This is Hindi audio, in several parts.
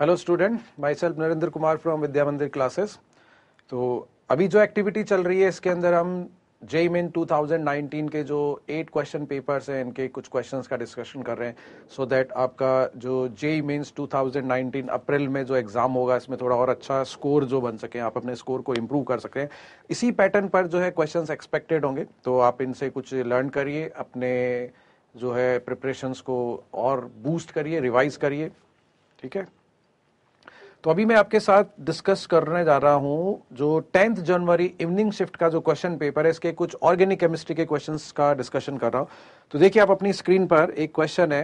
Hello student myself Narendra Kumar from Vidya Mandir classes तो अभी जो एक्टिविटी चल रही है इसके अंदर हम जे मेन 2019 के जो एट क्वेश्चन पेपर्स हैं इनके कुछ क्वेश्चंस का डिस्कशन कर रहे हैं सो so दैट आपका जो जेई मेन्स 2019 अप्रैल में जो एग्ज़ाम होगा इसमें थोड़ा और अच्छा स्कोर जो बन सके आप अपने स्कोर को इम्प्रूव कर सकें इसी पैटर्न पर जो है क्वेश्चंस एक्सपेक्टेड होंगे तो आप इनसे कुछ लर्न करिए अपने जो है प्रिपरेशंस को और बूस्ट करिए रिवाइज करिए ठीक है तो अभी मैं आपके साथ डिस्कस करने जा रहा हूं जो टेंथ जनवरी इवनिंग शिफ्ट का जो क्वेश्चन पेपर है इसके कुछ ऑर्गेनिक केमिस्ट्री के क्वेश्चन का डिस्कशन कर रहा हूं तो देखिए आप अपनी स्क्रीन पर एक क्वेश्चन है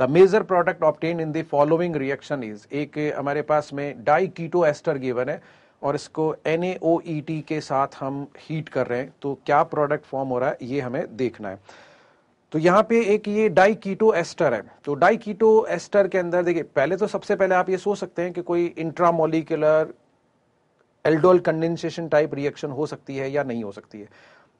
the major product obtain in the following reaction is एक हमारे पास में डाई कीटो एस्टर गिवन है और इसको एन e के साथ हम हीट कर रहे हैं तो क्या प्रोडक्ट फॉर्म हो रहा है ये हमें देखना है तो यहाँ पे एक ये डाई कीटो एस्टर है तो डाई कीटो एस्टर के अंदर देखिए पहले तो सबसे पहले आप ये सोच सकते हैं कि कोई intramolecular aldol condensation type reaction हो सकती है या नहीं हो सकती है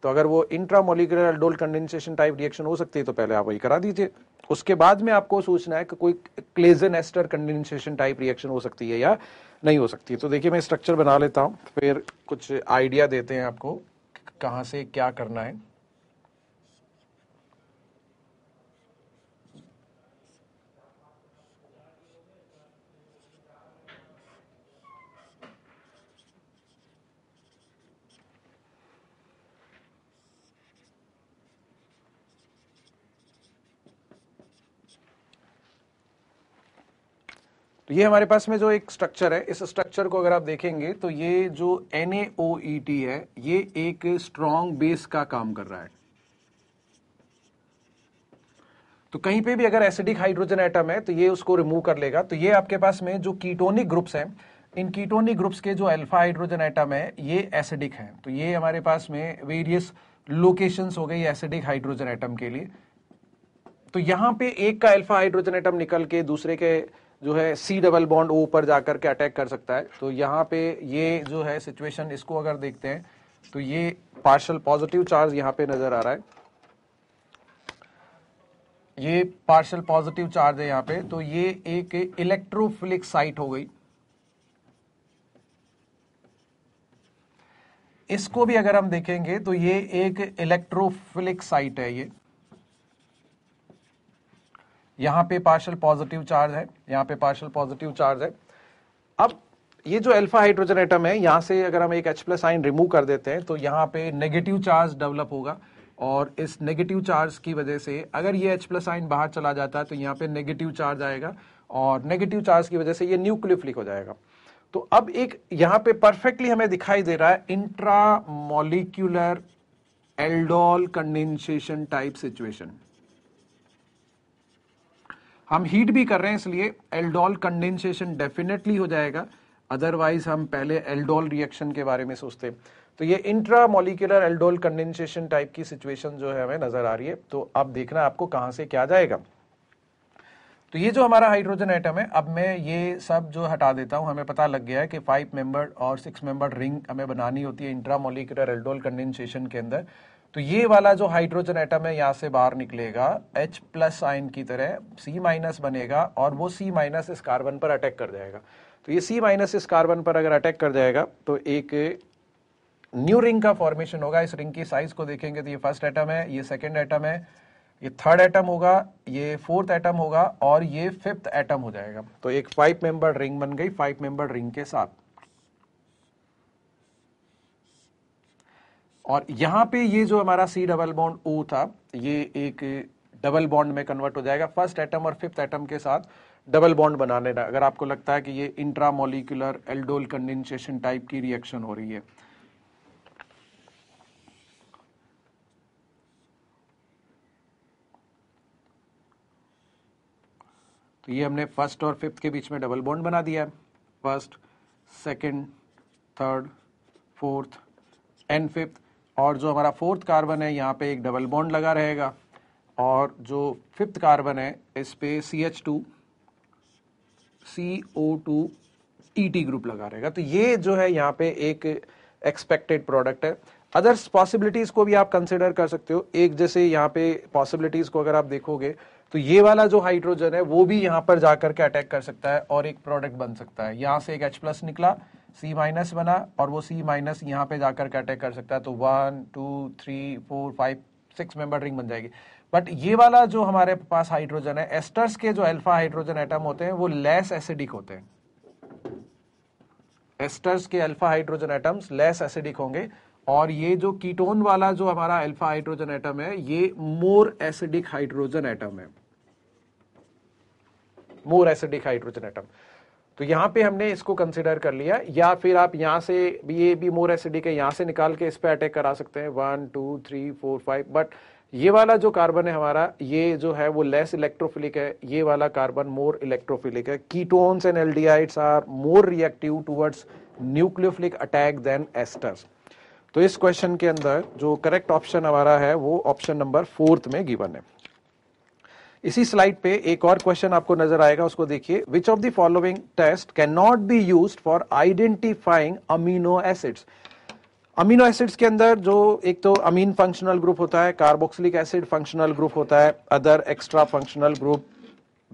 तो अगर वो intramolecular aldol condensation type reaction हो सकती है तो पहले आप वही करा दीजिए उसके बाद में आपको सोचना है कि कोई Claisen ester condensation type reaction हो सकती है या नहीं हो सकती है तो देखिए मैं स्ट्रक्चर बना लेता हूँ फिर कुछ आइडिया देते हैं आपको कहाँ से क्या करना है तो ये हमारे पास में जो एक स्ट्रक्चर है इस स्ट्रक्चर को अगर आप देखेंगे तो ये जो एन e है ये एक स्ट्रॉन्ग बेस का काम कर रहा है तो कहीं पे भी अगर एसिडिक हाइड्रोजन एटम है तो ये उसको रिमूव कर लेगा तो ये आपके पास में जो कीटोनिक ग्रुप्स हैं इन कीटोनिक ग्रुप्स के जो अल्फा हाइड्रोजन एटम है ये एसिडिक हैं तो ये हमारे पास में वेरियस लोकेशंस हो गई एसिडिक हाइड्रोजन एटम के लिए तो यहां पे एक का अल्फा हाइड्रोजन एटम निकल के दूसरे के जो है सी डबल बॉन्ड ओ पर जाकर के अटैक कर सकता है तो यहाँ पे ये जो है सिचुएशन इसको अगर देखते हैं तो ये पार्शल पॉजिटिव चार्ज यहाँ पे नजर आ रहा है ये पार्शल पॉजिटिव चार्ज है यहाँ पे तो ये एक इलेक्ट्रोफिलिक साइट हो गई इसको भी अगर हम देखेंगे तो ये एक इलेक्ट्रोफिलिक साइट है ये यहाँ पे पार्शल पॉजिटिव चार्ज है यहाँ पे पार्शल पॉजिटिव चार्ज है अब ये जो अल्फा हाइड्रोजन एटम है यहाँ से अगर हम एक एच प्लस आइन रिमूव कर देते हैं तो यहाँ पे नेगेटिव चार्ज डेवलप होगा और इस नेगेटिव चार्ज की वजह से अगर ये एच प्लस आइन बाहर चला जाता है तो यहाँ पे नेगेटिव चार्ज आएगा और नेगेटिव चार्ज की वजह से ये न्यूक्लियोफिलिक हो जाएगा तो अब एक यहाँ पे परफेक्टली हमें दिखाई दे रहा है intra aldol condensation type situation हम हीट भी कर रहे हैं इसलिए एल्डोल कंडेंसेशन डेफिनेटली हो जाएगा अदरवाइज हम पहले एल्डोल रिएक्शन के बारे में सोचते तो ये intramolecular aldol condensation type की सिचुएशन जो है हमें नजर आ रही है तो अब देखना आपको कहाँ से क्या जाएगा तो ये जो हमारा हाइड्रोजन आइटम है अब मैं ये सब जो हटा देता हूँ हमें पता लग गया है कि फाइव मेंबर और सिक्स मेंबर रिंग हमें बनानी होती है इंट्रा मोलिकुलर एल्डोल कंडेंसेशन के अंदर तो ये वाला जो हाइड्रोजन एटम है यहां से बाहर निकलेगा H प्लस आइन की तरह C माइनस बनेगा और वो C माइनस इस कार्बन पर अटैक कर जाएगा तो ये C माइनस इस कार्बन पर अगर अटैक कर जाएगा तो एक न्यू रिंग का फॉर्मेशन होगा इस रिंग की साइज को देखेंगे तो ये फर्स्ट एटम है ये सेकेंड एटम है ये थर्ड एटम होगा ये फोर्थ एटम होगा और ये फिफ्थ एटम हो जाएगा तो एक फाइव मेंबर रिंग बन गई फाइव मेंबर रिंग के साथ और यहां पे ये जो हमारा सी डबल बॉन्ड ओ था ये एक डबल बॉन्ड में कन्वर्ट हो जाएगा फर्स्ट एटम और फिफ्थ एटम के साथ डबल बॉन्ड बनाने का अगर आपको लगता है कि ये इंट्रामोलिकुलर एल्डोल कंडेंसेशन टाइप की रिएक्शन हो रही है तो ये हमने फर्स्ट और फिफ्थ के बीच में डबल बॉन्ड बना दिया first second third fourth and fifth और जो हमारा फोर्थ कार्बन है यहाँ पे एक डबल बॉन्ड लगा रहेगा और जो फिफ्थ कार्बन है इस पे C H two C O two T T group लगा रहेगा तो ये जो है यहाँ पे एक एक्सपेक्टेड प्रोडक्ट है अदर्स पॉसिबिलिटीज को भी आप कंसिडर कर सकते हो एक जैसे यहाँ पे पॉसिबिलिटीज को अगर आप देखोगे तो ये वाला जो हाइड्रोजन है वो भी यहाँ पर जाकर के अटैक कर सकता है और एक प्रोडक्ट बन सकता है यहाँ से एक एच प्लस निकला सी माइनस बना और वो सी माइनस यहाँ पे जाकर के अटैक कर सकता है तो one two three four five six member ring बन जाएगी बट ये वाला जो हमारे पास हाइड्रोजन है एस्टर्स के जो अल्फा हाइड्रोजन एटम होते हैं वो लेस एसिडिक होते हैं एस्टर्स के alpha hydrogen atoms less acidic होंगे और ये जो कीटोन वाला जो हमारा अल्फा हाइड्रोजन एटम है ये मोर एसिडिक हाइड्रोजन एटम है मोर एसिडिक हाइड्रोजन एटम तो यहाँ पे हमने इसको कंसिडर कर लिया या फिर आप यहाँ से ये भी मोर एसिडिक है यहाँ से निकाल के इस पर अटैक करा सकते हैं one two three four five but ये वाला जो कार्बन है हमारा ये जो है वो लेस इलेक्ट्रोफिलिक है ये वाला कार्बन मोर इलेक्ट्रोफिलिक है ketones and aldehydes are more reactive towards nucleophilic attack than esters तो इस क्वेश्चन के अंदर जो करेक्ट ऑप्शन हमारा है वो ऑप्शन नंबर फोर्थ में गिवन है इसी स्लाइड पे एक और क्वेश्चन आपको नजर आएगा उसको देखिए which of the following test can not be use for identifying amino acids amino acids के अंदर जो एक तो अमीन फंक्शनल ग्रुप होता है कार्बोक्सिलिक एसिड फंक्शनल ग्रुप होता है अदर एक्स्ट्रा फंक्शनल ग्रुप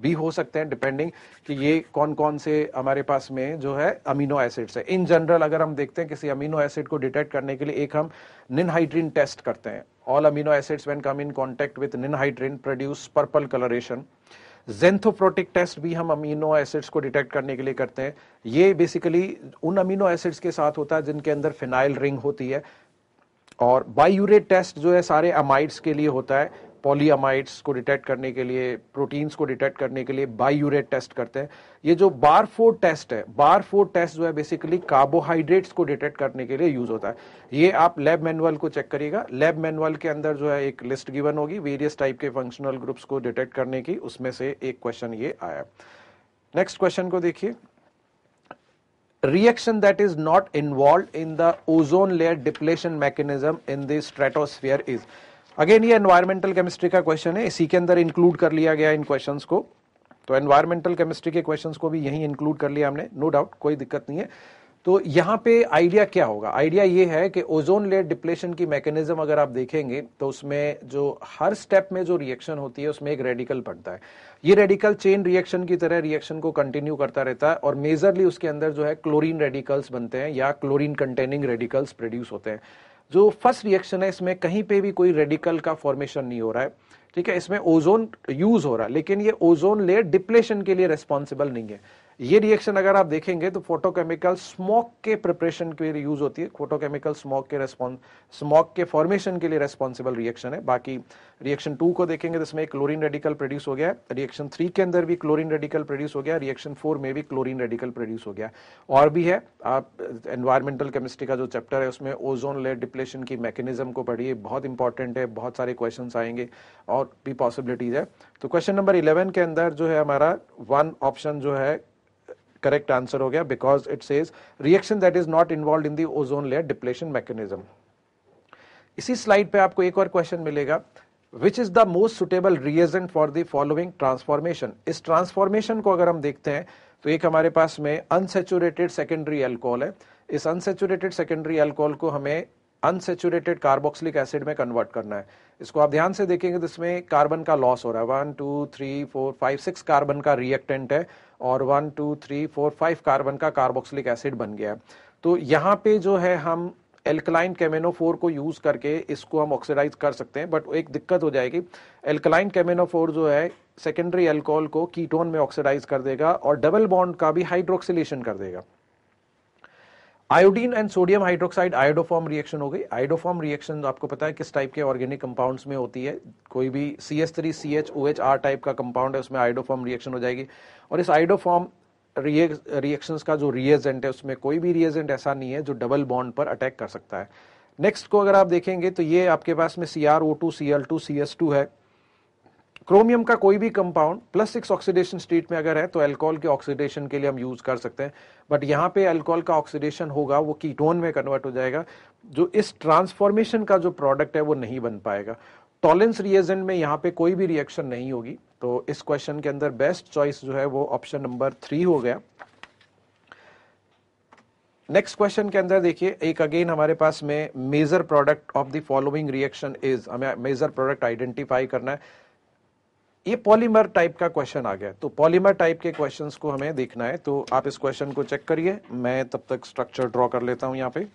भी हो सकते हैं डिपेंडिंग कि ये कौन कौन से हमारे पास में जो है अमीनो एसिड्स है इन जनरल अगर हम देखते हैं किसी अमीनो एसिड को डिटेक्ट करने के लिए एक हम निनहाइड्रीन टेस्ट करते हैं All amino acids when come in contact with ninhydrin produce purple coloration. Xanthoprotic test भी हम अमीनो एसिड्स को डिटेक्ट करने के लिए करते हैं ये बेसिकली उन अमीनो एसिड्स के साथ होता है जिनके अंदर फिनाइल रिंग होती है और बायूरेट टेस्ट जो है सारे अमाइड्स के लिए होता है पॉलीअमाइड्स को डिटेक्ट करने के लिए प्रोटीन्स को डिटेक्ट करने के लिए बायूरेट टेस्ट करते हैं ये जो बार फोर टेस्ट है बार फोर टेस्ट जो है बेसिकली कार्बोहाइड्रेट्स को डिटेक्ट करने के लिए यूज होता है ये आप लैब मैनुअल को चेक करिएगा लैब मैनुअल के अंदर जो है एक लिस्ट गिवन होगी वेरियस टाइप के फंक्शनल ग्रुप्स को डिटेक्ट करने की उसमें से एक क्वेश्चन ये आया नेक्स्ट क्वेश्चन को देखिए reaction that is not involve in the ozone layer depletion mechanism in the stratosphere is again ये एनवायरमेंटल केमिस्ट्री का क्वेश्चन है इसी के अंदर इंक्लूड कर लिया गया इन क्वेश्चंस को तो एनवायरमेंटल केमिस्ट्री के क्वेश्चंस को भी यहीं इंक्लूड कर लिया हमने नो no डाउट कोई दिक्कत नहीं है तो यहाँ पे आइडिया क्या होगा आइडिया ये है कि ओजोन लेयर डिप्लेशन की मैकेनिज्म अगर आप देखेंगे तो उसमें जो हर स्टेप में जो रिएक्शन होती है उसमें एक रेडिकल पड़ता है ये रेडिकल चेन रिएक्शन की तरह रिएक्शन को कंटिन्यू करता रहता है और मेजरली उसके अंदर जो है क्लोरीन रेडिकल्स बनते हैं या क्लोरीन कंटेनिंग रेडिकल्स प्रोड्यूस होते हैं जो फर्स्ट रिएक्शन है इसमें कहीं पे भी कोई रेडिकल का फॉर्मेशन नहीं हो रहा है ठीक है इसमें ओजोन यूज हो रहा है लेकिन ये ओजोन लेयर डिप्लेशन के लिए रेस्पॉन्सिबल नहीं है ये रिएक्शन अगर आप देखेंगे तो फोटोकेमिकल स्मोक के प्रिपरेशन के लिए यूज होती है फोटोकेमिकल स्मोक के रेस्पॉन्स स्मोक के फॉर्मेशन के लिए रेस्पॉन्सिबल रिएक्शन है बाकी रिएक्शन टू को देखेंगे तो इसमें एक क्लोरीन रेडिकल प्रोड्यूस हो गया रिएक्शन थ्री के अंदर भी क्लोरीन रेडिकल प्रोड्यूस हो गया रिएक्शन फोर में भी क्लोरीन रेडिकल प्रोड्यूस हो गया और भी है आप एनवायरमेंटल केमिस्ट्री का जो चैप्टर है उसमें ओजोन लेयर डिप्लेशन की मैकेनिज्म को पढ़िए बहुत इंपॉर्टेंट है बहुत सारे क्वेश्चन आएंगे और भी पॉसिबिलिटीज है तो क्वेश्चन नंबर इलेवन के अंदर जो है हमारा वन ऑप्शन जो है करेक्ट आंसर हो गया because it says reaction that is not involve in the ozone layer depletion mechanism इसी स्लाइड पे आपको एक और क्वेश्चन मिलेगा which is the most suitable reason for the following transformation इस ट्रांसफॉर्मेशन को अगर हम देखते हैं तो एक हमारे पास में अनसेचुरेटेड सेकेंडरी एल्कोहल है इस अनसेचुरेटेड सेकेंडरी एल्कोहल को हमें अनसेचुरेटेड कार्बोक्सिलिक एसिड में कन्वर्ट करना है इसको आप ध्यान से देखेंगे तो इसमें कार्बन का लॉस हो रहा है one two three four five six carbon का रिएक्टेंट है और one two three four five carbon का कार्बोक्सिलिक एसिड बन गया तो यहाँ पे जो है हम एल्कलाइन केमेनोफोर को यूज़ करके इसको हम ऑक्सीडाइज कर सकते हैं बट एक दिक्कत हो जाएगी एल्कलाइन केमेनोफोर जो है सेकेंडरी एल्कोहल को कीटोन में ऑक्सीडाइज कर देगा और डबल बॉन्ड का भी हाइड्रोक्सिलेशन कर देगा iodine and sodium hydroxide iodoform reaction हो गई आयोडोफॉर्म रिएक्शन आपको पता है किस टाइप के ऑर्गेनिक कंपाउंड्स में होती है कोई भी C S three C H O H R type का कंपाउंड है उसमें आयोडोफॉर्म रिएक्शन हो जाएगी और इस आयोडोफॉर्म रिएक्शन का जो रिएजेंट है उसमें कोई भी रिएजेंट ऐसा नहीं है जो डबल बॉन्ड पर अटैक कर सकता है नेक्स्ट को अगर आप देखेंगे तो ये आपके पास में C R O two C L two C S two है क्रोमियम का कोई भी compound plus six oxidation state में अगर है तो अल्कोहल के ऑक्सीडेशन के लिए हम यूज कर सकते हैं बट यहाँ पे अल्कोहल का ऑक्सीडेशन होगा वो कीटोन में कन्वर्ट हो जाएगा जो इस ट्रांसफॉर्मेशन का जो प्रोडक्ट है वो नहीं बन पाएगा टॉलेंस रिएजेंट में यहाँ पे कोई भी रिएक्शन नहीं होगी तो इस क्वेश्चन के अंदर बेस्ट चॉइस जो है वो ऑप्शन नंबर थ्री हो गया नेक्स्ट क्वेश्चन के अंदर देखिए एक अगेन हमारे पास में major product of the following reaction is हमें मेजर प्रोडक्ट आइडेंटिफाई करना है ये पॉलीमर टाइप का क्वेश्चन आ गया तो पॉलीमर टाइप के क्वेश्चंस को हमें देखना है तो आप इस क्वेश्चन को चेक करिए मैं तब तक स्ट्रक्चर ड्रॉ कर लेता हूं यहाँ पे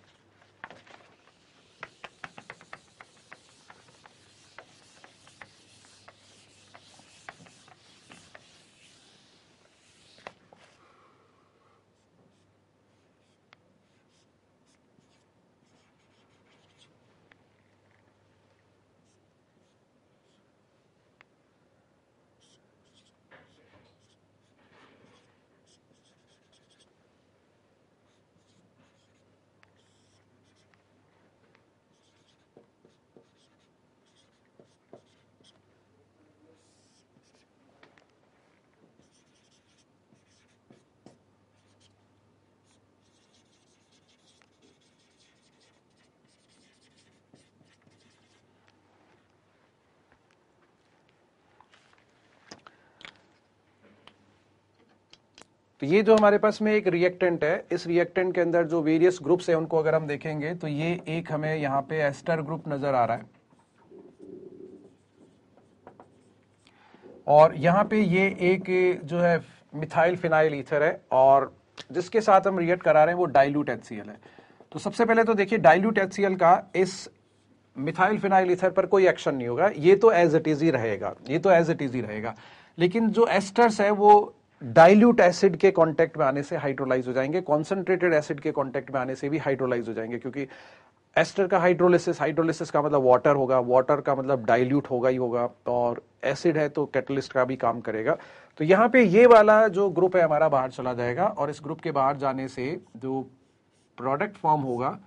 तो ये जो हमारे पास में एक रिएक्टेंट है इस रिएक्टेंट के अंदर जो वेरियस ग्रुप्स है उनको अगर हम देखेंगे तो ये एक हमें यहाँ पे एस्टर ग्रुप नजर आ रहा है और यहाँ पे ये एक जो है मिथाइल फिनाइल ईथर है और जिसके साथ हम रिएक्ट करा रहे हैं वो डाइल्यूट एच है तो सबसे पहले तो देखिए डाइल्यूट एच का इस मिथाइल फिनाइल ईथर पर कोई एक्शन नहीं होगा ये तो एज इट इज ही रहेगा ये तो एज इट इज ही रहेगा लेकिन जो एस्टर्स है वो डाइल्यूट एसिड के कांटेक्ट में आने से हाइड्रोलाइज हो जाएंगे कॉन्सेंट्रेटेड एसिड के कांटेक्ट में आने से भी हाइड्रोलाइज हो जाएंगे क्योंकि एस्टर का हाइड्रोलिसिस हाइड्रोलिसिस का मतलब वाटर होगा वाटर का मतलब डाइल्यूट होगा ही होगा और एसिड है तो कैटलिस्ट का भी काम करेगा तो यहाँ पे ये वाला जो ग्रुप है हमारा बाहर चला जाएगा और इस ग्रुप के बाहर जाने से जो प्रोडक्ट फॉर्म होगा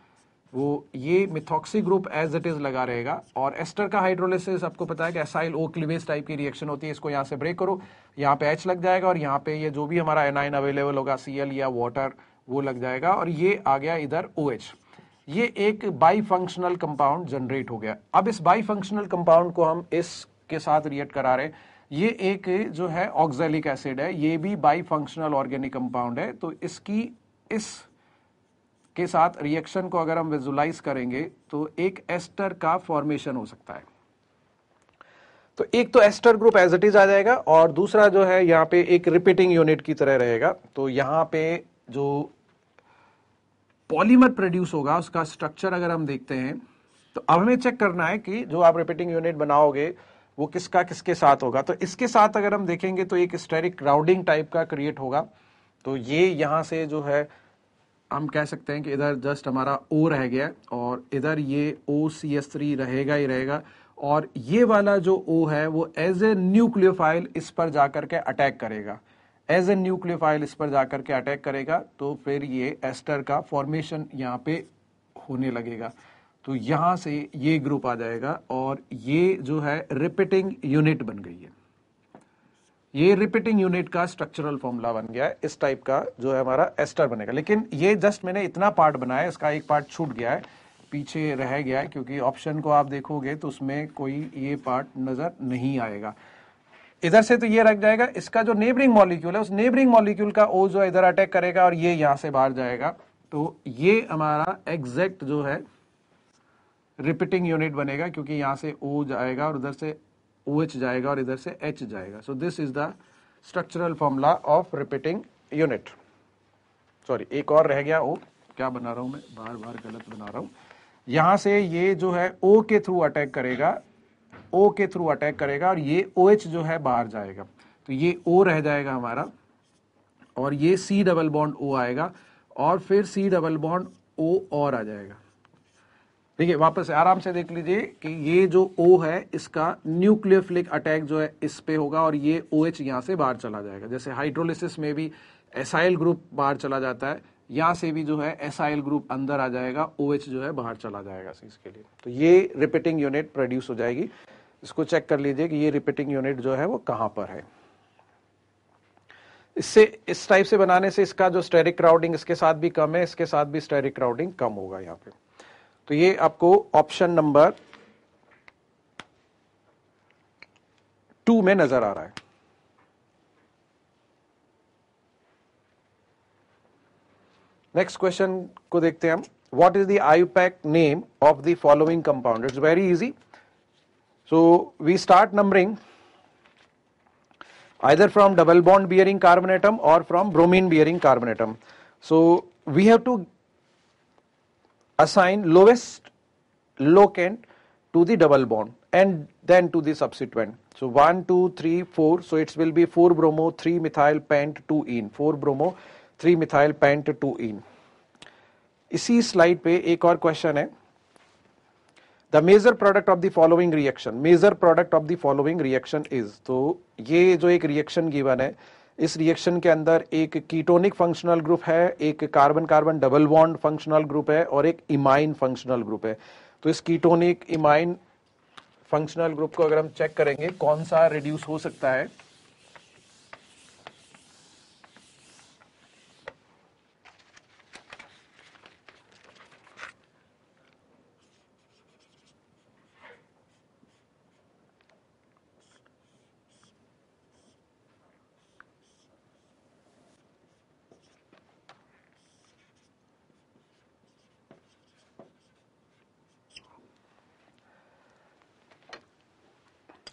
वो ये methoxy group as it is लगा रहेगा और एस्टर का हाइड्रोलिसिस आपको पता है कि एसाइल ओ क्लिवेज टाइप की रिएक्शन होती है इसको यहाँ से ब्रेक करो यहाँ पे एच लग जाएगा और यहाँ पे ये जो भी हमारा एनाइन अवेलेबल होगा सी या वाटर वो लग जाएगा और ये आ गया इधर ओ OH. ये एक बाई फंक्शनल कंपाउंड जनरेट हो गया अब इस बाई फंक्शनल कंपाउंड को हम इसके साथ रिएक्ट करा रहे हैं ये एक जो है ऑक्जेलिक एसिड है ये भी बाई फंक्शनल ऑर्गेनिक कंपाउंड है तो इसकी इस के साथ रिएक्शन को अगर हम विजुलाइज करेंगे तो एक एस्टर का फॉर्मेशन हो सकता है तो एक तो ester group as it is आ जाएगा और दूसरा जो है यहाँ पे एक रिपीटिंग यूनिट की तरह रहेगा तो यहाँ पे जो पॉलीमर प्रोड्यूस होगा उसका स्ट्रक्चर अगर हम देखते हैं तो अब हमें चेक करना है कि जो आप रिपीटिंग यूनिट बनाओगे वो किसका किसके साथ होगा तो इसके साथ अगर हम देखेंगे तो एक स्टेरिक क्राउडिंग टाइप का क्रिएट होगा तो ये यहाँ से जो है हम कह सकते हैं कि इधर जस्ट हमारा ओ रह गया और इधर ये ओ सी एस थ्री रहेगा ही रहेगा और ये वाला जो ओ है वो एज ए न्यूक्लियोफाइल इस पर जाकर के अटैक करेगा एज ए न्यूक्लियोफाइल इस पर जाकर के अटैक करेगा तो फिर ये एस्टर का फॉर्मेशन यहाँ पे होने लगेगा तो यहाँ से ये ग्रुप आ जाएगा और ये जो है रिपीटिंग यूनिट बन गई है ये रिपीटिंग यूनिट का स्ट्रक्चरल फॉर्मूला बन गया है इस टाइप का जो है हमारा एस्टर बनेगा लेकिन ये जस्ट मैंने इतना पार्ट बनाया इसका एक पार्ट छूट गया है पीछे रह गया है क्योंकि ऑप्शन को आप देखोगे तो उसमें कोई ये पार्ट नज़र नहीं आएगा इधर से तो ये रख जाएगा इसका जो नेबरिंग मॉलिक्यूल है उस नेबरिंग मॉलिक्यूल का ओ जो इधर अटैक करेगा और ये यहां से बाहर जाएगा तो ये हमारा एग्जैक्ट जो है रिपीटिंग यूनिट बनेगा क्योंकि यहाँ से ओ जाएगा और उधर से ओ एच जाएगा और इधर से एच जाएगा so this is the structural formula of repeating unit sorry एक और रह गया ओ क्या बना रहा हूं मैं बार बार गलत बना रहा हूं यहां से ये जो है ओ के थ्रू अटैक करेगा ओ के थ्रू अटैक करेगा और ये ओ OH एच जो है बाहर जाएगा तो ये ओ रह जाएगा हमारा और ये सी डबल बॉन्ड ओ आएगा और फिर सी डबल बॉन्ड ओ और आ जाएगा देखिए वापस आराम से देख लीजिए कि ये जो ओ है इसका न्यूक्लियोफिलिक अटैक जो है इस पे होगा और ये ओ एच यहाँ से बाहर चला जाएगा जैसे हाइड्रोलिसिस में भी एसाइल ग्रुप बाहर चला जाता है यहाँ से भी जो है एसाइल ग्रुप अंदर आ जाएगा ओ एच जो है बाहर चला जाएगा इसके लिए तो ये रिपीटिंग यूनिट प्रोड्यूस हो जाएगी इसको चेक कर लीजिए कि ये रिपीटिंग यूनिट जो है वो कहाँ पर है इससे इस टाइप से बनाने से इसका जो स्टेरिक क्राउडिंग इसके साथ भी कम है इसके साथ भी स्टेरिक क्राउडिंग कम होगा यहाँ पे तो ये आपको ऑप्शन नंबर टू में नजर आ रहा है नेक्स्ट क्वेश्चन को देखते हैं हम what is the IUPAC name of the following compound it's very easy so we start numbering either from double bond bearing carbon atom और from bromine bearing carbon atom so we have to assign lowest locant to the double bond and then to the subsequent. So 1, 2, 3, 4. So it will be 4 bromo, 3 methyl pent, 2 in. 4 bromo, 3 methyl pent, 2 in. इसी स्लाइड पे एक और क्वेश्चन है the major product of the following reaction major product of the following reaction is तो ये जो एक रिएक्शन गिवन है इस रिएक्शन के अंदर एक कीटोनिक फंक्शनल ग्रुप है एक carbon carbon double bond functional group है और एक इमाइन फंक्शनल ग्रुप है तो इस कीटोनिक इमाइन फंक्शनल ग्रुप को अगर हम चेक करेंगे कौन सा रिड्यूस हो सकता है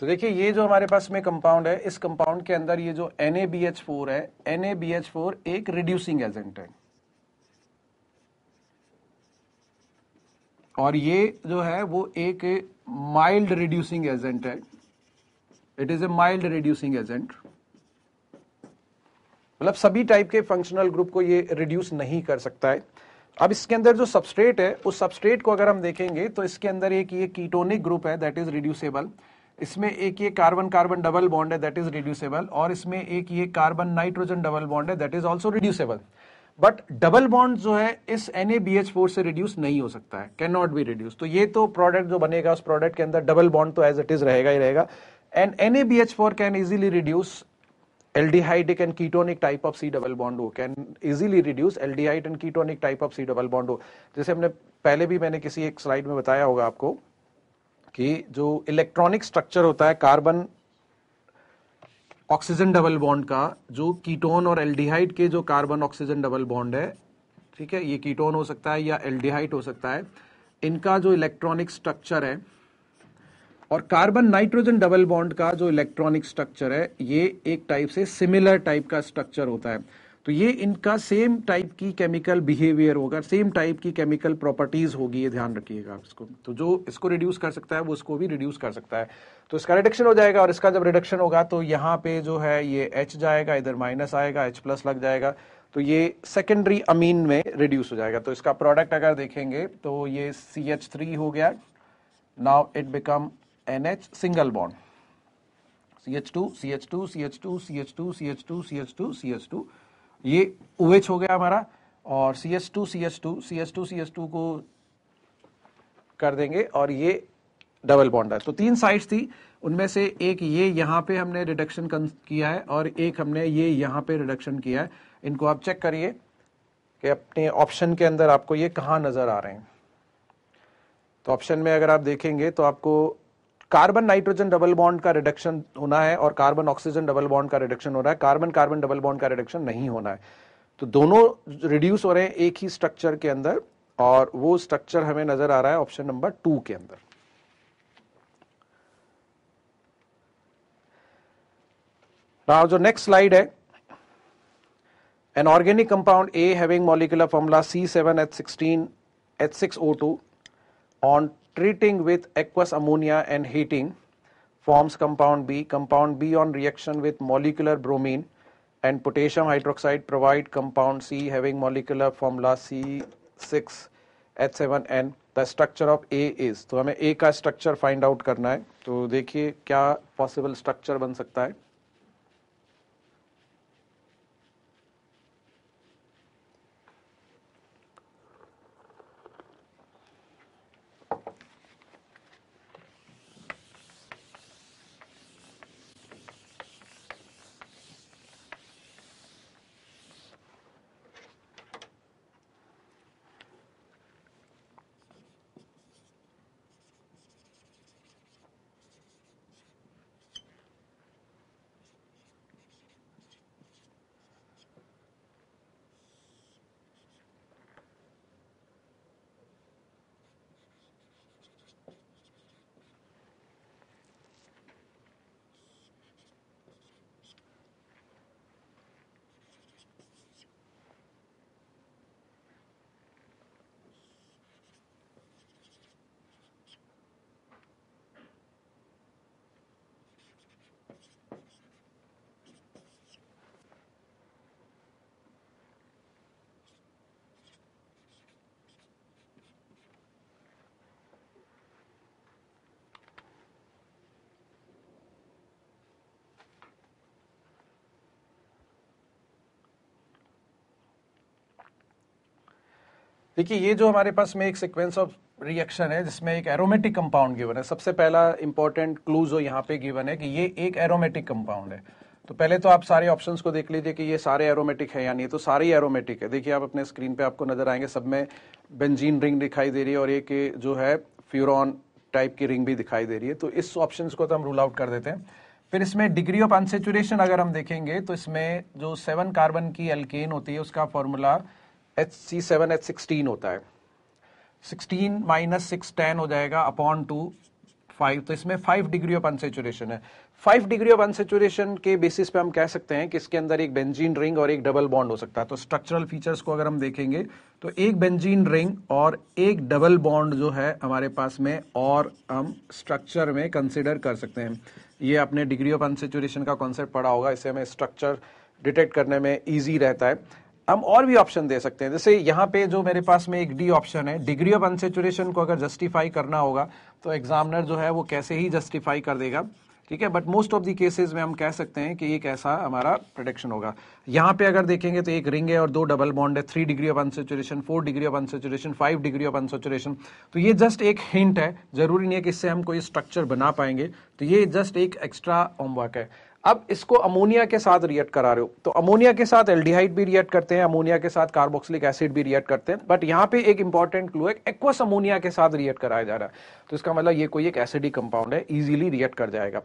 तो देखिए ये जो हमारे पास में कंपाउंड है इस कंपाउंड के अंदर ये जो NaBH4 है NaBH4 एक रिड्यूसिंग एजेंट है और ये जो है वो एक माइल्ड रिड्यूसिंग एजेंट है it is a mild reducing agent मतलब सभी टाइप के फंक्शनल ग्रुप को ये रिड्यूस नहीं कर सकता है अब इसके अंदर जो सबस्ट्रेट है उस सबस्ट्रेट को अगर हम देखेंगे तो इसके अंदर एक ये कीटोनिक ग्रुप है दैट इज रिड्यूसेबल इसमें एक ये कार्बन कार्बन डबल बॉन्ड है दैट इज रिड्यूसेबल और इसमें एक ये कार्बन नाइट्रोजन डबल बॉन्ड है that is also reducible but double bond जो है इस एन से रिड्यूस नहीं हो सकता है कैन नॉट बी रिड्यूस तो ये तो प्रोडक्ट जो बनेगा उस प्रोडक्ट के अंदर डबल बॉन्ड तो एज इट इज रहेगा ही रहेगा and N A B H four can easily reduce aldehydic and ketonic type of C double bond O can easily reduce aldehyde and ketonic type of C double bond O जैसे हमने पहले भी मैंने किसी एक स्लाइड में बताया होगा आपको कि जो इलेक्ट्रॉनिक स्ट्रक्चर होता है कार्बन ऑक्सीजन डबल बॉन्ड का जो कीटोन और एल्डिहाइड के जो कार्बन ऑक्सीजन डबल बॉन्ड है ठीक है ये कीटोन हो सकता है या एल्डिहाइड हो सकता है इनका जो इलेक्ट्रॉनिक स्ट्रक्चर है और कार्बन नाइट्रोजन डबल बॉन्ड का जो इलेक्ट्रॉनिक स्ट्रक्चर है ये एक टाइप से सिमिलर टाइप का स्ट्रक्चर होता है तो ये इनका सेम टाइप की केमिकल बिहेवियर होगा सेम टाइप की केमिकल प्रॉपर्टीज होगी ये ध्यान रखिएगा आप इसको तो जो इसको रिड्यूस कर सकता है वो इसको भी रिड्यूस कर सकता है तो इसका रिडक्शन हो जाएगा और इसका जब रिडक्शन होगा तो यहाँ पे जो है ये एच जाएगा इधर माइनस आएगा एच प्लस लग जाएगा तो ये सेकेंडरी अमीन में रिड्यूस हो जाएगा तो इसका प्रोडक्ट अगर देखेंगे तो ये सी एच थ्री हो गया now it become N H single bond C H two C H two C H two C H two C H two C H two C H two ये ओ OH हो गया हमारा और C S two C S two C S two C S two को कर देंगे और ये डबल बॉन्डर तो तीन साइड्स थी उनमें से एक ये यहाँ पे हमने रिडक्शन किया है और एक हमने ये यहाँ पे रिडक्शन किया है इनको आप चेक करिए कि अपने ऑप्शन के अंदर आपको ये कहाँ नज़र आ रहे हैं तो ऑप्शन में अगर आप देखेंगे तो आपको कार्बन नाइट्रोजन डबल बॉन्ड का रिडक्शन होना है और कार्बन ऑक्सीजन डबल बॉन्ड का रिडक्शन हो रहा है कार्बन कार्बन डबल बॉन्ड का रिडक्शन नहीं होना है तो दोनों रिड्यूस हो रहे हैं एक ही स्ट्रक्चर के अंदर और वो स्ट्रक्चर हमें नजर आ रहा है ऑप्शन नंबर टू के अंदर नाउ जो नेक्स्ट स्लाइड है an organic compound A having molecular formula C seven H sixteen H six O two on treating with aqueous ammonia and heating forms compound B. Compound B on reaction with molecular bromine and potassium hydroxide provide compound C having molecular formula C6H7N. the structure of a is to hame a ka structure find out karna hai to dekhiye kya possible structure ban sakta hai देखिए ये जो हमारे पास में एक सिक्वेंस ऑफ रिएक्शन है जिसमें एक एरोमेटिक कंपाउंड गिवन है सबसे पहला इंपॉर्टेंट क्लू जो यहाँ पे गिवन है कि ये एक एरोमेटिक कंपाउंड है तो पहले तो आप सारे ऑप्शन को देख लीजिए कि ये सारे एरोमेटिक है या नहीं तो सारे ही एरोमेटिक है देखिए आप अपने स्क्रीन पे आपको नजर आएंगे सब में बेंजीन रिंग दिखाई दे रही है और एक जो है फ्यूरॉन टाइप की रिंग भी दिखाई दे रही है तो इस ऑप्शन को तो हम रूल आउट कर देते हैं फिर इसमें डिग्री ऑफ अनसेचुरेशन अगर हम देखेंगे तो इसमें जो सेवन कार्बन की एल्केन होती है उसका formula H C seven H sixteen होता है सिक्सटीन माइनस सिक्स टेन हो जाएगा अपॉन टू फाइव तो इसमें फाइव डिग्री ऑफ अनसेचुरेशन है फाइव डिग्री ऑफ अनसेचुरेशन के बेसिस पे हम कह सकते हैं कि इसके अंदर एक बेंजीन रिंग और एक डबल बॉन्ड हो सकता है तो स्ट्रक्चरल फीचर्स को अगर हम देखेंगे तो एक बेंजीन रिंग और एक डबल बॉन्ड जो है हमारे पास में और हम स्ट्रक्चर में कंसिडर कर सकते हैं ये आपने डिग्री ऑफ अनसेचुरेशन का कॉन्सेप्ट पढ़ा होगा इससे हमें स्ट्रक्चर डिटेक्ट करने में ईजी रहता है हम और भी ऑप्शन दे सकते हैं जैसे यहाँ पे जो मेरे पास में एक डी ऑप्शन है डिग्री ऑफ अनसेचुरेशन को अगर जस्टिफाई करना होगा तो एग्जामिनर जो है वो कैसे ही जस्टिफाई कर देगा ठीक है but most of the cases में हम कह सकते हैं कि एक ऐसा हमारा प्रोडक्शन होगा यहाँ पे अगर देखेंगे तो एक रिंग है और दो डबल बॉन्ड है three degree of unsaturation four degree of unsaturation five degree of unsaturation तो ये जस्ट एक हिंट है जरूरी नहीं है कि इससे हम कोई स्ट्रक्चर बना पाएंगे तो ये जस्ट एक एक्स्ट्रा होमवर्क है अब इसको अमोनिया के साथ रिएक्ट करा रहे हो तो अमोनिया के साथ एल्डिहाइड भी रिएक्ट करते हैं अमोनिया के साथ कार्बोक्सिलिक एसिड भी रिएक्ट करते हैं बट यहाँ पे एक इंपॉर्टेंट क्लू है एक्वस अमोनिया के साथ रिएक्ट कराया जा रहा है तो इसका मतलब ये कोई एक एसिडिक कंपाउंड है इजीली रिएक्ट कर जाएगा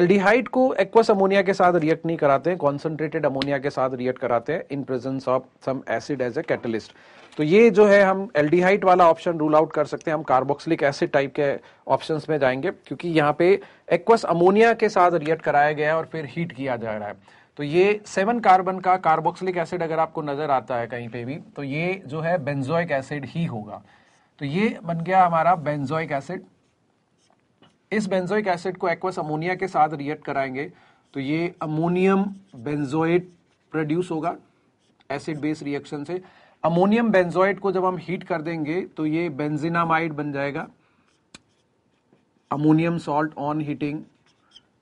एल्डिहाइड को एक्वस अमोनिया के साथ रिएक्ट नहीं कराते हैं कॉन्सेंट्रेटेड अमोनिया के साथ रिएक्ट कराते हैं in presence of some acid as a catalyst तो ये जो है हम एल्डिहाइट वाला ऑप्शन रूल आउट कर सकते हैं हम कार्बोक्सिलिक एसिड टाइप के ऑप्शंस में जाएंगे क्योंकि यहाँ पे एक्वस अमोनिया के साथ रिएक्ट कराया गया है और फिर हीट किया जा रहा है तो ये सेवन कार्बन का कार्बोक्सिलिक एसिड अगर आपको नजर आता है कहीं पे भी तो ये जो है बेंजोइक एसिड ही होगा तो ये बन गया हमारा बेंजोइक एसिड इस बेंजोइक एसिड को एक्वस अमोनिया के साथ रिएक्ट कराएंगे तो ये अमोनियम बेंजोइट प्रोड्यूस होगा एसिड बेस रिएक्शन से अमोनियम बेंजोइड को जब हम हीट कर देंगे तो ये बेंजिनामाइड बन जाएगा ammonium salt on heating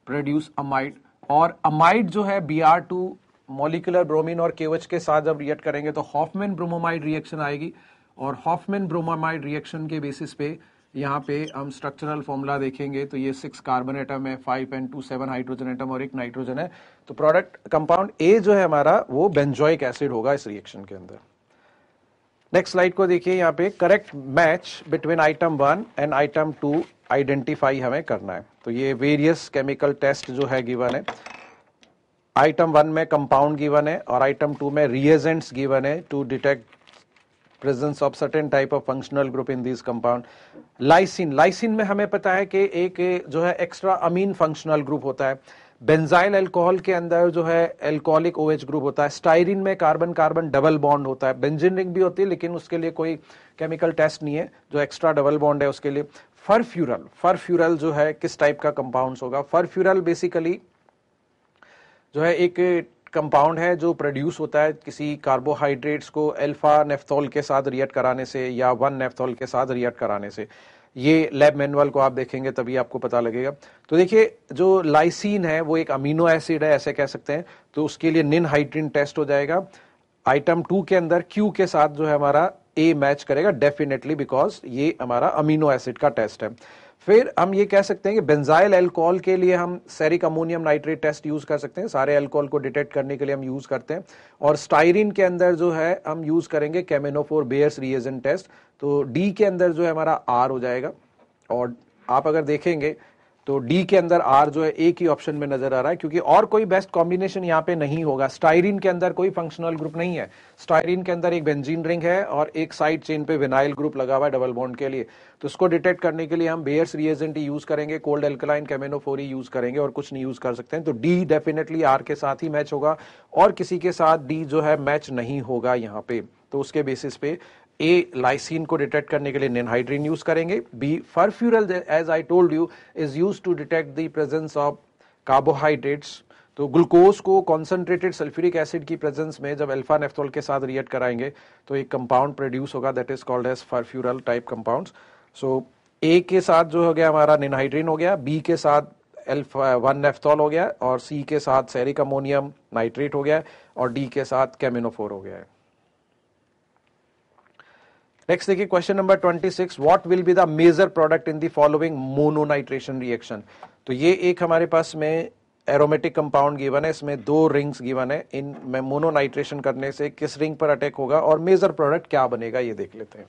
produce amide और अमाइड जो है B R two molecular bromine और केवच के साथ जब रिएक्ट करेंगे तो हॉफमेन ब्रोमोमाइड रिएक्शन आएगी और हॉफमेन ब्रोमोमाइड रिएक्शन के बेसिस पे यहाँ पे हम स्ट्रक्चरल फॉर्मूला देखेंगे तो ये सिक्स कार्बन एटम है five and two seven hydrogen atom और एक नाइट्रोजन है तो प्रोडक्ट कंपाउंड ए जो है हमारा वो बेंजॉइक एसिड होगा इस रिएक्शन के अंदर नेक्स्ट स्लाइड को देखिए यहाँ पे correct match between item one and item two identify हमें करना है तो ये वेरियस केमिकल टेस्ट जो है गिवन है आइटम वन में कंपाउंड गिवन है और आइटम टू में रिएजेंट्स गिवन है to detect presence of certain type of functional group in this compound lysine lysine में हमें पता है कि एक जो है एक्स्ट्रा अमीन फंक्शनल ग्रुप होता है बेंजाइल अल्कोहल के अंदर जो है एल्कोहलिक ओएच ग्रुप होता है स्टाइरिन में कार्बन कार्बन डबल बॉन्ड होता है बेंजिन रिंग भी होती है लेकिन उसके लिए कोई केमिकल टेस्ट नहीं है जो एक्स्ट्रा डबल बॉन्ड है उसके लिए फरफ्यूरल फरफ्यूरल जो है किस टाइप का कंपाउंड होगा फरफ्यूरल बेसिकली जो है एक कंपाउंड है जो प्रोड्यूस होता है किसी कार्बोहाइड्रेट्स को अल्फा नेफ्थोल के साथ रिएक्ट कराने से या वन नेफ्थोल के साथ रिएक्ट कराने से ये लैब मैनुअल को आप देखेंगे तभी आपको पता लगेगा तो देखिए जो लाइसिन है वो एक अमीनो एसिड है ऐसे कह सकते हैं तो उसके लिए निन हाइड्रिन टेस्ट हो जाएगा आइटम टू के अंदर क्यू के साथ जो है हमारा ए मैच करेगा डेफिनेटली बिकॉज ये हमारा अमीनो एसिड का टेस्ट है फिर हम ये कह सकते हैं कि बेंजाइल एल्कोहल के लिए हम ceric ammonium nitrate test use कर सकते हैं सारे एल्कोहल को डिटेक्ट करने के लिए हम यूज़ करते हैं और स्टाइरिन के अंदर जो है हम यूज़ करेंगे केमेनोफोर बेयर्स रिएजन टेस्ट तो डी के अंदर जो है हमारा आर हो जाएगा और आप अगर देखेंगे तो डी के अंदर आर जो है एक ही ऑप्शन में नजर आ रहा है क्योंकि और कोई बेस्ट कॉम्बिनेशन यहाँ पे नहीं होगा स्टाइरिन के अंदर कोई फंक्शनल ग्रुप नहीं है स्टाइरिन के अंदर एक बेंजीन रिंग है और एक साइड चेन पे विनाइल ग्रुप लगा हुआ है डबल बॉन्ड के लिए तो उसको डिटेक्ट करने के लिए हम बेयर्स रिएजेंट यूज करेंगे कोल्ड एल्कलाइन कैमेनोफोरी यूज करेंगे और कुछ नहीं यूज कर सकते हैं तो डी डेफिनेटली आर के साथ ही मैच होगा और किसी के साथ डी जो है मैच नहीं होगा यहाँ पे तो उसके बेसिस पे ए लाइसिन को डिटेक्ट करने के लिए निनहाइड्रीन यूज करेंगे B furfural as I told you is use to detect the presence of carbohydrates तो ग्लूकोज को कॉन्सेंट्रेटेड सल्फ्यूरिक एसिड की प्रेजेंस में जब अल्फा नेफ्थोल के साथ रिएक्ट कराएंगे तो एक कंपाउंड प्रोड्यूस होगा that is called as furfural type compounds so A के साथ जो हो गया हमारा निनहाइड्रीन हो गया बी के साथ एल्फा वन नेफ्थोल हो गया और सी के साथ सेरिक अमोनियम नाइट्रेट हो गया और डी के साथ कैमिनोफोर हो गया है नेक्स्ट देखिए question number 26 what will be the major product in the following mononitration reaction तो ये एक हमारे पास में एरोमेटिक कंपाउंड गिवन है इसमें दो रिंग्स गिवन है इन मोनोनाइट्रेशन करने से किस रिंग पर अटैक होगा और मेजर प्रोडक्ट क्या बनेगा ये देख लेते हैं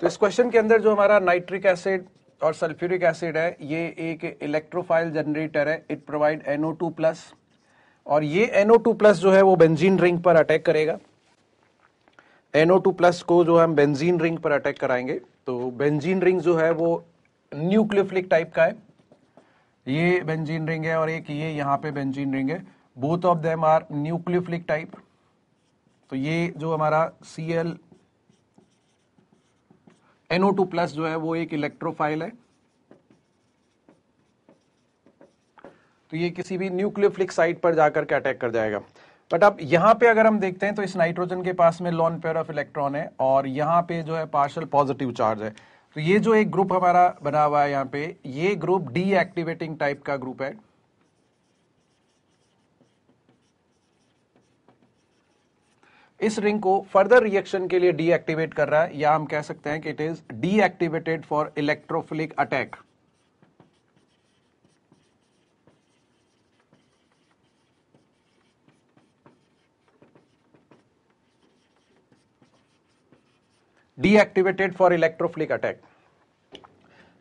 तो इस क्वेश्चन के अंदर जो हमारा नाइट्रिक एसिड और सल्फ्यूरिक एसिड है ये एक इलेक्ट्रोफाइल जनरेटर है it provide N O two plus और ये एनओ टू प्लस जो है वो बेंजीन रिंग पर अटैक करेगा एनओ टू प्लस को जो हम बेंजीन रिंग पर अटैक कराएंगे तो बेंजीन रिंग जो है वो न्यूक्लियोफिलिक टाइप का है ये बेंजीन रिंग है और एक ये यहाँ पे बेंजीन रिंग है both of them are nucleophilic type तो ये जो हमारा C L N O two plus जो है वो एक इलेक्ट्रोफाइल है तो ये किसी भी न्यूक्लियोफ्लिक साइट पर जाकर के अटैक कर जाएगा बट अब यहाँ पे अगर हम देखते हैं तो इस नाइट्रोजन के पास में लॉन पेयर ऑफ इलेक्ट्रॉन है और यहां पे जो है पार्शल पॉजिटिव चार्ज है तो ये जो एक ग्रुप हमारा बना हुआ है यहाँ पे ये ग्रुप डीएक्टिवेटिंग टाइप का ग्रुप है इस रिंग को फर्दर रिएक्शन के लिए डीएक्टिवेट कर रहा है या हम कह सकते हैं कि it is deactivated for electrophilic attack deactivated for electrophilic attack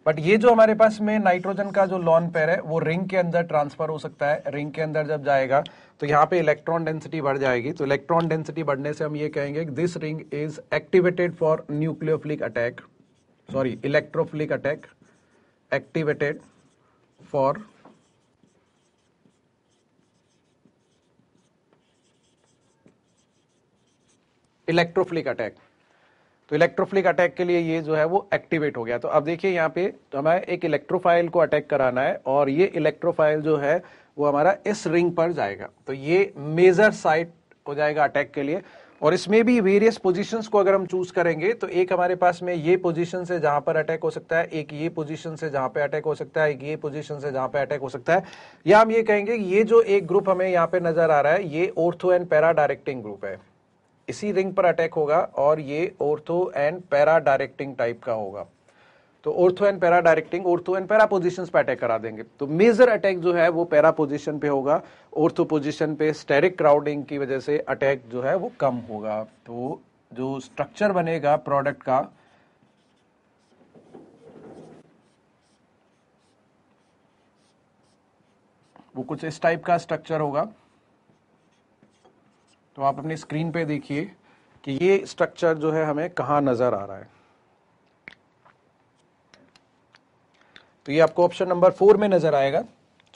but ये जो हमारे पास में नाइट्रोजन का जो लॉन पेयर है वो रिंग के अंदर ट्रांसफर हो सकता है रिंग के अंदर जब जाएगा तो यहाँ पे इलेक्ट्रॉन डेंसिटी बढ़ जाएगी तो इलेक्ट्रॉन डेंसिटी बढ़ने से हम ये कहेंगे this ring is activated for nucleophilic attack sorry electrophilic attack activated for electrophilic attack तो इलेक्ट्रोफ्लिक अटैक के लिए ये जो है वो एक्टिवेट हो गया तो अब देखिए यहाँ पे तो हमें एक इलेक्ट्रोफाइल को अटैक कराना है और ये इलेक्ट्रोफाइल जो है वो हमारा इस रिंग पर जाएगा तो ये मेजर साइट हो जाएगा अटैक के लिए और इसमें भी वेरियस पोजिशन को अगर हम चूज करेंगे तो एक हमारे पास में ये पोजिशन से जहां पर अटैक हो सकता है एक ये पोजिशन से जहां पर अटैक हो सकता है एक ये पोजिशन से जहां पर अटैक हो सकता है या हम ये कहेंगे ये जो एक ग्रुप हमें यहाँ पे नजर आ रहा है ये ortho and para directing group है इसी रिंग पर अटैक होगा और ये ortho and para directing type का होगा तो ortho and para directing ortho and para position पर अटैक करा देंगे तो मेजर अटैक जो है वो पैरा पोजिशन पे होगा ओर्थो पोजिशन पे स्टेरिक क्राउडिंग की वजह से अटैक जो है वो कम होगा तो जो स्ट्रक्चर बनेगा प्रोडक्ट का वो कुछ इस टाइप का स्ट्रक्चर होगा तो आप अपनी स्क्रीन पे देखिए कि ये स्ट्रक्चर जो है हमें कहाँ नज़र आ रहा है तो ये आपको ऑप्शन नंबर फोर में नज़र आएगा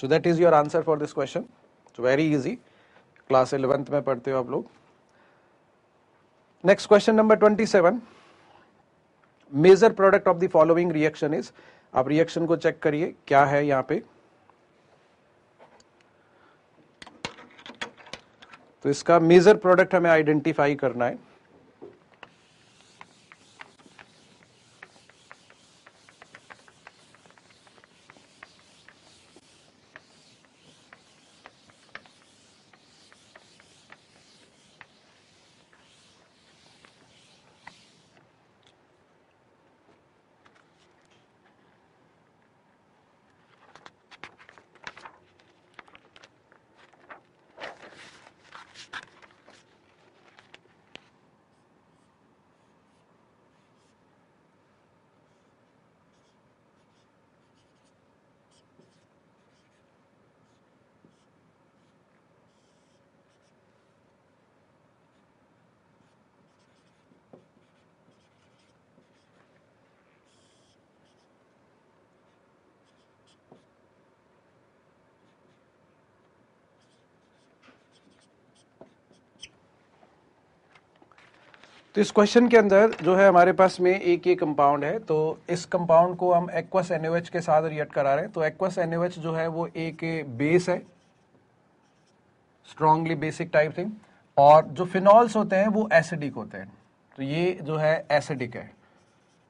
so that is your answer for this question so very easy class eleventh में पढ़ते हो आप लोग next question number twenty seven major product of the following reaction is आप रिएक्शन को चेक करिए क्या है यहाँ पे तो इसका मेजर प्रोडक्ट हमें आइडेंटिफाई करना है तो इस क्वेश्चन के अंदर जो है हमारे पास में एक ये कंपाउंड है तो इस कंपाउंड को हम एक्वस एनओएच के साथ रिएक्ट करा रहे हैं तो एक्वस एनओएच जो है वो एक बेस है स्ट्रांगली बेसिक टाइप थिंग और जो फिनॉल्स होते हैं वो एसिडिक होते हैं तो ये जो है एसिडिक है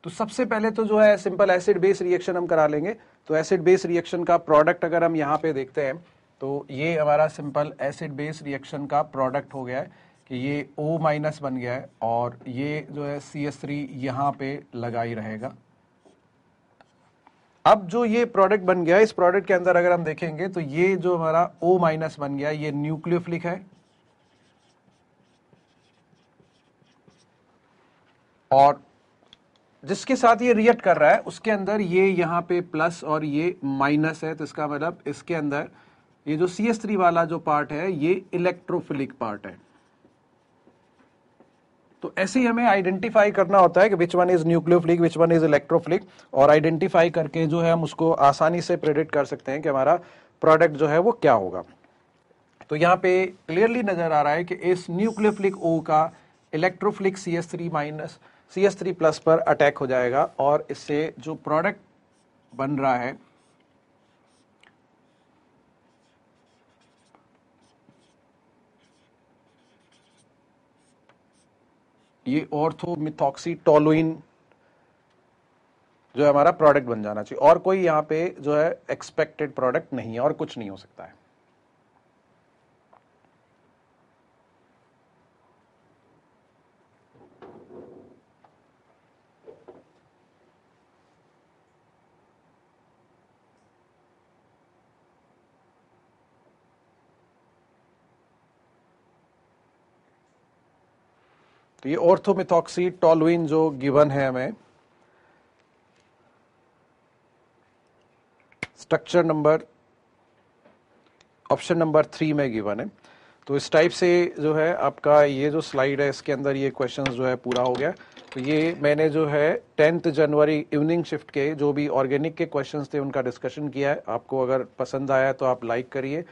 तो सबसे पहले तो जो है सिंपल एसिड बेस रिएक्शन हम करा लेंगे तो एसिड बेस रिएक्शन का प्रोडक्ट अगर हम यहाँ पे देखते हैं तो ये हमारा सिंपल एसिड बेस रिएक्शन का प्रोडक्ट हो गया है कि ये O माइनस बन गया है और ये जो है सी एस थ्री यहां पर लगा ही रहेगा अब जो ये प्रोडक्ट बन गया इस प्रोडक्ट के अंदर अगर हम देखेंगे तो ये जो हमारा O माइनस बन गया ये न्यूक्लियोफिलिक है और जिसके साथ ये रिएक्ट कर रहा है उसके अंदर ये यहां पे प्लस और ये माइनस है तो इसका मतलब इसके अंदर ये जो सी एस थ्री वाला जो पार्ट है ये इलेक्ट्रोफिलिक पार्ट है तो ऐसे ही हमें आइडेंटिफाई करना होता है कि which one is nucleophilic which one is electrophilic और आइडेंटिफाई करके जो है हम उसको आसानी से प्रेडिक्ट कर सकते हैं कि हमारा प्रोडक्ट जो है वो क्या होगा तो यहाँ पे क्लियरली नजर आ रहा है कि इस न्यूक्लियोफ्लिक ओ का electrophilic C S three minus C S three plus पर अटैक हो जाएगा और इससे जो प्रोडक्ट बन रहा है ये ऑर्थोमिथॉक्सी टोलोइन जो है हमारा प्रोडक्ट बन जाना चाहिए और कोई यहाँ पे जो है एक्सपेक्टेड प्रोडक्ट नहीं है और कुछ नहीं हो सकता है तो ये ऑर्थोमिथॉक्सी टॉलविन जो गिवन है हमें structure number option number three में गिवन है तो इस टाइप से जो है आपका ये जो स्लाइड है इसके अंदर ये क्वेश्चन जो है पूरा हो गया तो ये मैंने जो है टेंथ जनवरी इवनिंग शिफ्ट के जो भी ऑर्गेनिक के क्वेश्चंस थे उनका डिस्कशन किया है आपको अगर पसंद आया तो आप लाइक करिए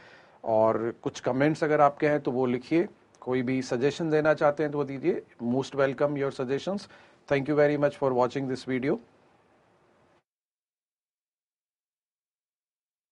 और कुछ कमेंट्स अगर आपके हैं तो वो लिखिए कोई भी सजेशन देना चाहते हैं तो दीजिए most welcome your suggestions thank you very much for watching this video